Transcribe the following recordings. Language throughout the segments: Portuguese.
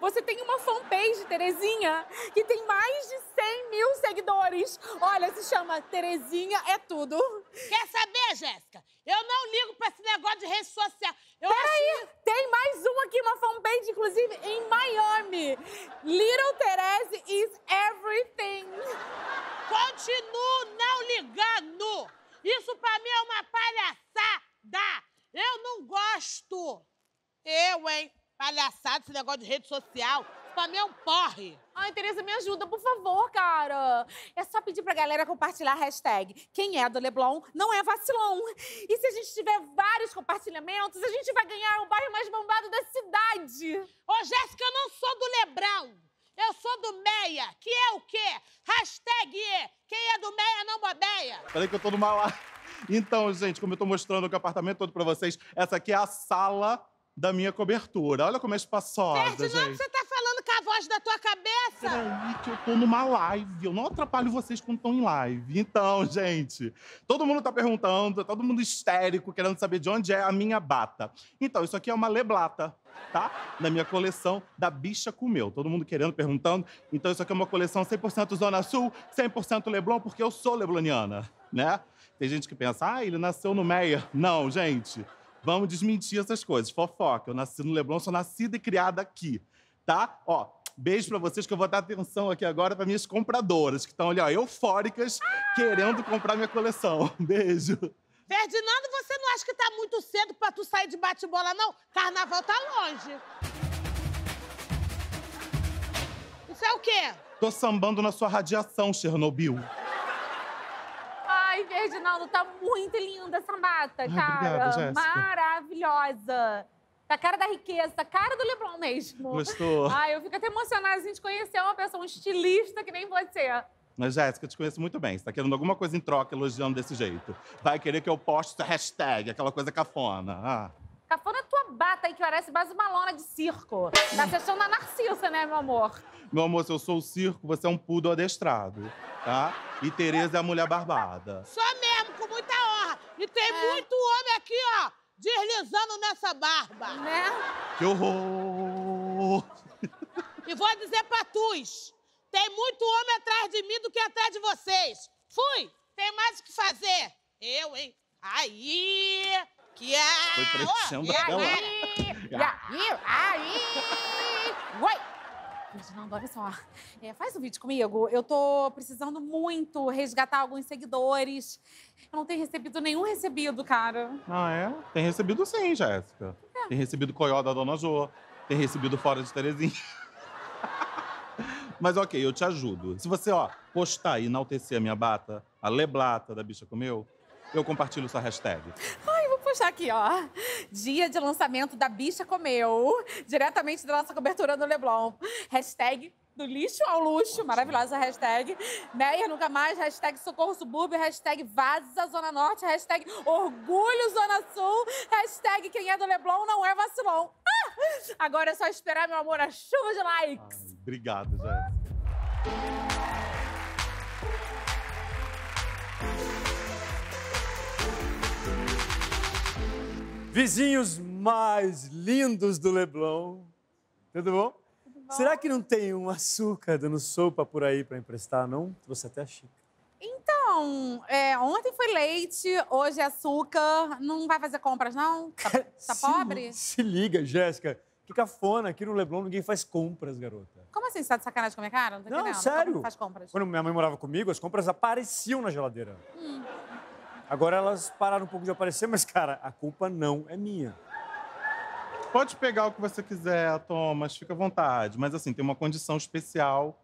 Você tem uma fanpage, Terezinha, que tem mais de 100 mil seguidores. Olha, se chama Terezinha é Tudo. Quer saber, Jéssica? Eu não ligo pra esse negócio de rede social. Eu Peraí, acho... tem mais uma aqui, uma fanpage, inclusive, em Miami. Little Tereze is everything. Continuo não ligando. Isso pra mim é uma palhaçada. Eu não gosto. Eu, hein? Palhaçada esse negócio de rede social. Pra mim é um porre. Ai, Tereza, me ajuda, por favor, cara. É só pedir pra galera compartilhar a hashtag Quem é do Leblon não é vacilão. E se a gente tiver vários compartilhamentos, a gente vai ganhar o bairro mais bombado da cidade. Ô, Jéssica, eu não sou do Leblon. Eu sou do Meia, que é o quê? Hashtag é. Quem é do Meia não bobeia. Peraí que eu tô no mal. Então, gente, como eu tô mostrando o apartamento todo pra vocês, essa aqui é a sala da minha cobertura. Olha como é espaçosa, Ferdinando, gente. você tá falando com a voz da tua cabeça. Peraí, que eu tô numa live. Eu não atrapalho vocês quando estão em live. Então, gente, todo mundo tá perguntando, todo mundo histérico, querendo saber de onde é a minha bata. Então, isso aqui é uma leblata, tá? Da minha coleção da Bicha Comeu. Todo mundo querendo, perguntando. Então, isso aqui é uma coleção 100% Zona Sul, 100% Leblon, porque eu sou lebloniana, né? Tem gente que pensa, ah, ele nasceu no Meia. Não, gente. Vamos desmentir essas coisas. Fofoca. Eu nasci no Leblon, sou nascida e criada aqui. Tá? Ó, beijo para vocês que eu vou dar atenção aqui agora para minhas compradoras, que estão ali, ó, eufóricas, ah! querendo comprar minha coleção. Beijo. Ferdinando, você não acha que tá muito cedo para tu sair de bate-bola, não? Carnaval tá longe. Isso é o quê? Tô sambando na sua radiação, Chernobyl. Reginaldo, tá muito linda essa mata, cara. Ai, obrigado, Maravilhosa. Tá cara da riqueza, tá a cara do Leblon mesmo. Gostou? Ai, eu fico até emocionada a gente conhecer uma pessoa, um estilista que nem você. Mas, Jéssica, eu te conheço muito bem. Você tá querendo alguma coisa em troca, elogiando desse jeito. Vai querer que eu poste hashtag, aquela coisa cafona. Ah. Cafona acrobata aí que parece mais uma lona de circo. Tá sessão da Narcisa, né, meu amor? Meu amor, se eu sou o circo, você é um pudo adestrado, tá? E Tereza é a mulher barbada. Só mesmo, com muita honra. E tem é. muito homem aqui, ó, deslizando nessa barba. Né? Que horror! E vou dizer pra tus, tem muito homem atrás de mim do que atrás de vocês. Fui! Tem mais o que fazer. Eu, hein? Aí! Que é... Foi pressão oh, da tela. Aí, aí, oi! Não, olha é só, é, faz um vídeo comigo. Eu tô precisando muito resgatar alguns seguidores. Eu não tenho recebido nenhum recebido, cara. Ah, é? Tem recebido sim, Jéssica. É. Tem recebido Coió da Dona Jô. Tem recebido Fora de Terezinha. Mas ok, eu te ajudo. Se você, ó, postar e enaltecer a minha bata, a leblata da bicha comeu, eu compartilho sua hashtag. está aqui, ó. Dia de lançamento da Bicha Comeu, diretamente da nossa cobertura no Leblon. Hashtag do lixo ao luxo, maravilhosa hashtag. Meia né? nunca mais, hashtag socorro subúrbio, hashtag vaza zona norte, hashtag orgulho zona sul, hashtag quem é do Leblon não é vacilão. Ah! Agora é só esperar, meu amor, a chuva de likes. Ai, obrigado, Jéssica. vizinhos mais lindos do Leblon. Tudo bom? Tudo bom? Será que não tem um açúcar dando sopa por aí para emprestar, não? Você até chique. Então, é, ontem foi leite, hoje é açúcar. Não vai fazer compras, não? Tá, tá se, pobre? Se liga, Jéssica. Que cafona, aqui no Leblon ninguém faz compras, garota. Como assim? Você tá de sacanagem com a minha cara? Não, tô não, sério. faz compras. Quando minha mãe morava comigo, as compras apareciam na geladeira. Hum. Agora elas pararam um pouco de aparecer, mas, cara, a culpa não é minha. Pode pegar o que você quiser, Thomas, fica à vontade. Mas, assim, tem uma condição especial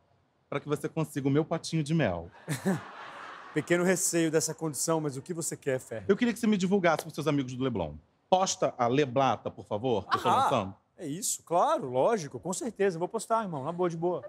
para que você consiga o meu potinho de mel. Pequeno receio dessa condição, mas o que você quer, Fer? Eu queria que você me divulgasse para os seus amigos do Leblon. Posta a Leblata, por favor, que eu estou ah! lançando. É isso, claro, lógico, com certeza. Vou postar, irmão, na boa, de boa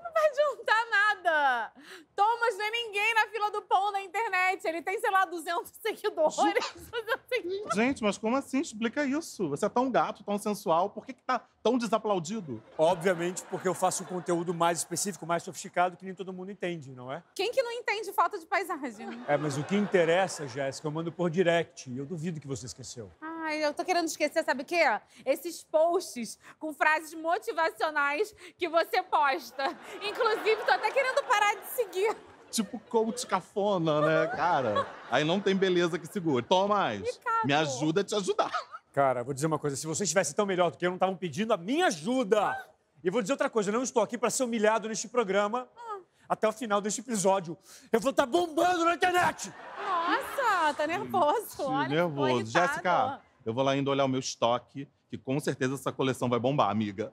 nada. Thomas não é ninguém na fila do pão na internet. Ele tem, sei lá, 200 seguidores. Gente, Gente mas como assim? Explica isso. Você é tão gato, tão sensual. Por que, que tá tão desaplaudido? Obviamente, porque eu faço um conteúdo mais específico, mais sofisticado, que nem todo mundo entende, não é? Quem que não entende falta de paisagem? É, mas o que interessa, Jéssica, eu mando por direct. Eu duvido que você esqueceu. Ah eu tô querendo esquecer, sabe o quê? Esses posts com frases motivacionais que você posta. Inclusive, tô até querendo parar de seguir. Tipo coach cafona, né, cara? Aí não tem beleza que segure. toma mais me ajuda a te ajudar. Cara, vou dizer uma coisa. Se vocês estivessem tão melhor do que eu, não estavam pedindo a minha ajuda. E vou dizer outra coisa. Eu não estou aqui para ser humilhado neste programa ah. até o final deste episódio. Eu vou estar tá bombando na internet! Nossa, tá nervoso. Olha, nervoso. Jéssica, eu vou lá ainda olhar o meu estoque, que com certeza essa coleção vai bombar, amiga.